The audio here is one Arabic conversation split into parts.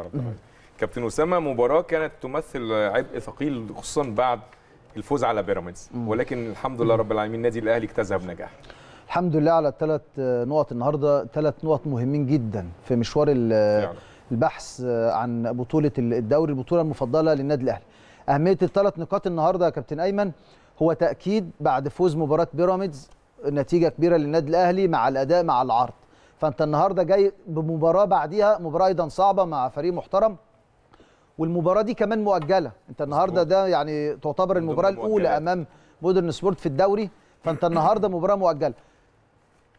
الله رب العالمين كابتن اسامه مباراه كانت تمثل عبء ثقيل خصوصا بعد الفوز على بيراميدز ولكن الحمد لله رب العالمين النادي الاهلي اجتازها بنجاح الحمد لله على الثلاث نقط النهارده ثلاث نقط مهمين جدا في مشوار البحث عن بطوله الدوري البطوله المفضله للنادي الاهلي اهميه الثلاث نقاط النهارده يا كابتن ايمن هو تاكيد بعد فوز مباراه بيراميدز نتيجه كبيره للنادي الاهلي مع الاداء مع العرض فانت النهارده جاي بمباراه بعديها مباراه ايضا صعبه مع فريق محترم والمباراه دي كمان مؤجله انت النهارده ده يعني تعتبر المباراه الاولى امام مودرن سبورت في الدوري فانت النهارده مباراه مؤجله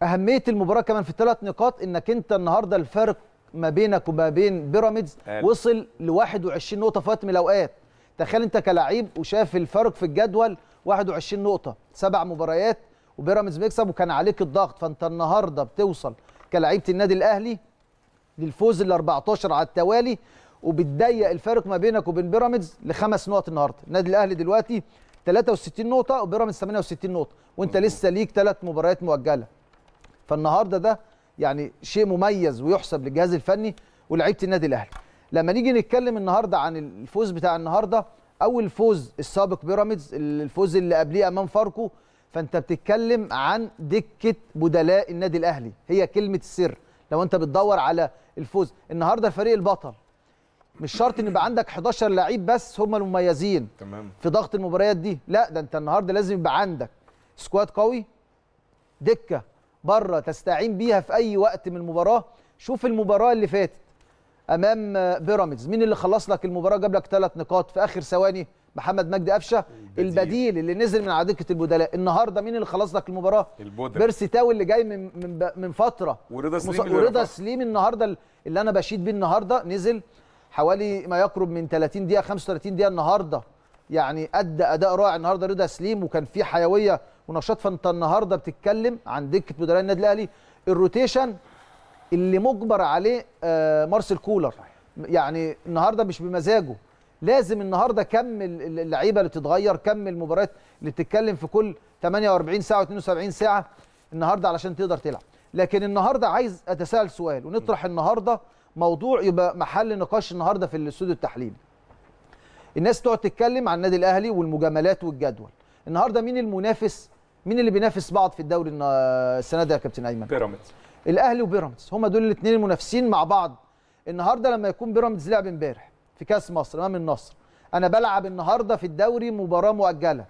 اهميه المباراه كمان في ثلاث نقاط انك انت النهارده الفرق ما بينك وما بين بيراميدز وصل ل 21 نقطه في وقت من الاوقات تخيل انت كلاعب وشاف الفرق في الجدول 21 نقطه سبع مباريات وبيراميدز بيكسب وكان عليك الضغط فانت النهارده بتوصل كلاعيبه النادي الاهلي للفوز ال 14 على التوالي وبتضيق الفارق ما بينك وبين بيراميدز لخمس نقط النهارده النادي الاهلي دلوقتي 63 نقطه وبيراميدز 68 نقطه وانت لسه ليك ثلاث مباريات مؤجله فالنهارده ده يعني شيء مميز ويحسب للجهاز الفني ولعيبه النادي الاهلي لما نيجي نتكلم النهارده عن الفوز بتاع النهارده اول فوز السابق بيراميدز الفوز اللي قبليه امام فاركو فانت بتتكلم عن دكه بدلاء النادي الاهلي هي كلمه السر لو انت بتدور على الفوز النهارده الفريق البطل مش شرط ان يبقى عندك 11 لعيب بس هم المميزين تمام في ضغط المباريات دي لا ده انت النهارده لازم يبقى عندك سكواد قوي دكه بره تستعين بيها في اي وقت من المباراه شوف المباراه اللي فاتت امام بيراميدز مين اللي خلص لك المباراه جاب لك ثلاث نقاط في اخر ثواني محمد مجدي قفشه البديل. البديل اللي نزل من على دكه البدلاء النهارده مين اللي خلص لك المباراه بيرسي تاو اللي جاي من من, من فتره ورضا سليم مص... ورضا سليم النهارده اللي انا بشيد بيه النهارده نزل حوالي ما يقرب من 30 دقيقه 35 دقيقه النهارده يعني ادى اداء رائع النهارده رضا سليم وكان في حيويه ونشاط فانت النهارده بتتكلم عن دكه بدلاء النادي الاهلي الروتيشن اللي مجبر عليه آه، مارسيل كولر يعني النهارده مش بمزاجه لازم النهارده كم اللعيبه اللي بتتغير كم المباريات اللي بتتكلم في كل 48 ساعه و72 ساعه النهارده علشان تقدر تلعب لكن النهارده عايز اتساءل سؤال ونطرح النهارده موضوع يبقى محل نقاش النهارده في الاستوديو التحليلي الناس تقعد تتكلم عن النادي الاهلي والمجاملات والجدول النهارده مين المنافس مين اللي بينافس بعض في الدوري السنه دي يا كابتن ايمن بيراميدز الاهلي وبيراميدز هما دول الاثنين المنافسين مع بعض النهارده لما يكون بيراميدز لعب امبارح في كاس مصر امام النصر انا بلعب النهارده في الدوري مباراه مؤجله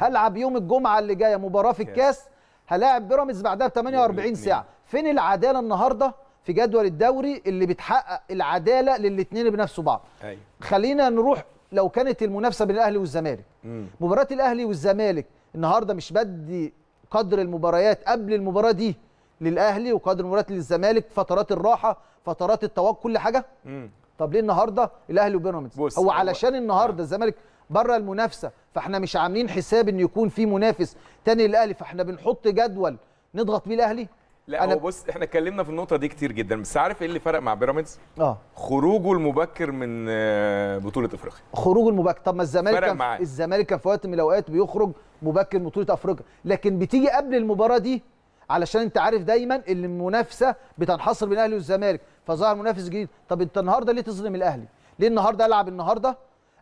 هلعب يوم الجمعه اللي جايه مباراه في الكاس هلاعب بيراميدز بعدها ب 48 ساعه فين العداله النهارده في جدول الدوري اللي بتحقق العداله للاثنين بنفسه بعض أيوة. خلينا نروح لو كانت المنافسه بين الاهلي والزمالك مباراه الاهلي والزمالك النهارده مش بدي قدر المباريات قبل المباراه دي للاهلي وقدر المباريات للزمالك فترات الراحه فترات التوقف كل حاجه مم. طب ليه النهارده الاهلي وبيراميدز هو علشان النهارده آه. الزمالك بره المنافسه فاحنا مش عاملين حساب ان يكون في منافس تاني للاهلي فاحنا بنحط جدول نضغط بيه الاهلي لا أنا... هو بص احنا اتكلمنا في النقطه دي كتير جدا بس عارف ايه اللي فرق مع بيراميدز اه خروجه المبكر من آه، بطوله افريقيا خروجه المبكر طب ما الزمالك كان الزمالك كان في وقت من الاوقات بيخرج مبكر من بطوله افريقيا لكن بتيجي قبل المباراه دي علشان انت عارف دايما ان المنافسه بتنحصر بين الاهلي والزمالك فظهر منافس جديد طب انت النهارده ليه تظلم الاهلي ليه النهارده العب النهارده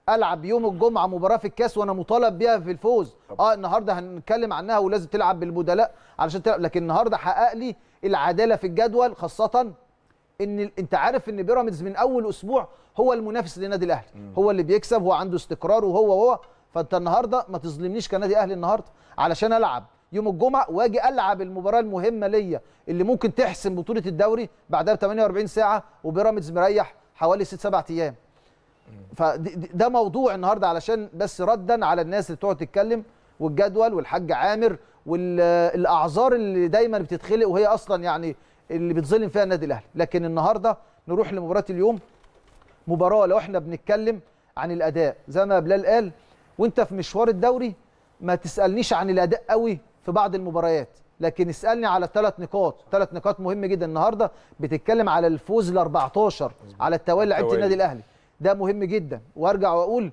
العب يوم الجمعه مباراه في الكاس وانا مطالب بيها في الفوز اه النهارده هنتكلم عنها ولازم تلعب بالبدلاء علشان تلعب لكن النهارده حقق لي العداله في الجدول خاصه ان انت عارف ان بيراميدز من اول اسبوع هو المنافس للنادي الاهلي هو اللي بيكسب هو عنده استقرار وهو هو فانت النهارده ما تظلمنيش كنادي اهلي النهارده علشان العب يوم الجمعه واجي العب المباراه المهمه ليا اللي ممكن تحسم بطوله الدوري بعدها ب 48 ساعه وبيراميدز مريح حوالي 6 7 ايام فده موضوع النهارده علشان بس ردا على الناس اللي بتقعد تتكلم والجدول والحاج عامر والاعذار اللي دايما بتتخلق وهي اصلا يعني اللي بتظلم فيها النادي الاهلي لكن النهارده نروح لمباراه اليوم مباراه لو احنا بنتكلم عن الاداء زي ما بلال قال وانت في مشوار الدوري ما تسالنيش عن الاداء قوي في بعض المباريات لكن اسالني على ثلاث نقاط ثلاث نقاط مهمه جدا النهارده بتتكلم على الفوز ال 14 على التوالي لعيبه النادي الاهلي ده مهم جدا وارجع واقول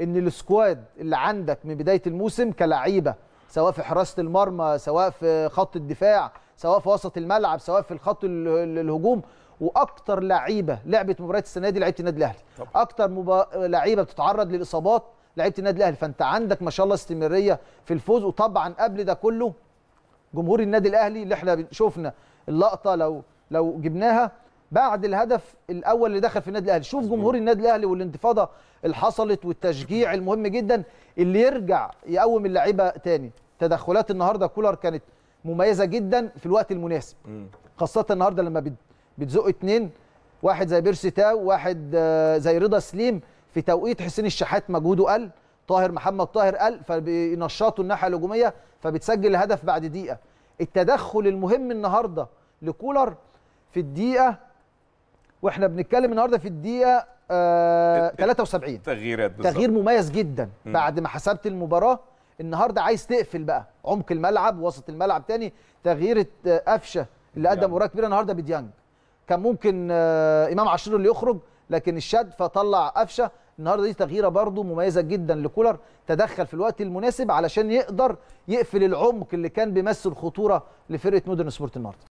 ان السكواد اللي عندك من بدايه الموسم كلعيبه سواء في حراسه المرمى سواء في خط الدفاع سواء في وسط الملعب سواء في الخط الهجوم واكتر لعيبه لعبت مباريات السنه دي لعيبه النادي الاهلي اكتر مبا... لعيبه بتتعرض للاصابات لعيبه النادي الاهلي فانت عندك ما شاء الله استمراريه في الفوز وطبعا قبل ده كله جمهور النادي الاهلي اللي احنا شفنا اللقطه لو لو جبناها بعد الهدف الاول اللي دخل في النادي الاهلي شوف جمهور النادي الاهلي والانتفاضه اللي حصلت والتشجيع المهم جدا اللي يرجع يقوم اللعيبه تاني تدخلات النهارده كولر كانت مميزه جدا في الوقت المناسب خاصه النهارده لما بتزق اتنين واحد زي بيرسي تاو واحد آه، زي رضا سليم في توقيت حسين الشحات مجهوده قل طاهر محمد طاهر قل فبينشطوا الناحيه الهجوميه فبتسجل الهدف بعد دقيقه التدخل المهم النهارده لكولر في الدقيقه واحنا بنتكلم النهارده في الدقيقه آه 73 تغييرات بالزبط. تغيير مميز جدا بعد ما حسبت المباراه النهارده عايز تقفل بقى عمق الملعب وسط الملعب تاني تغيير قفشه اللي قدم مباراه كبيره النهارده بديانج كان ممكن آه امام عاشور اللي يخرج لكن الشد فطلع قفشه النهارده دي تغييره برضو مميزه جدا لكولر تدخل في الوقت المناسب علشان يقدر يقفل العمق اللي كان بيمثل خطوره لفرقه مودرن سبورت النهارده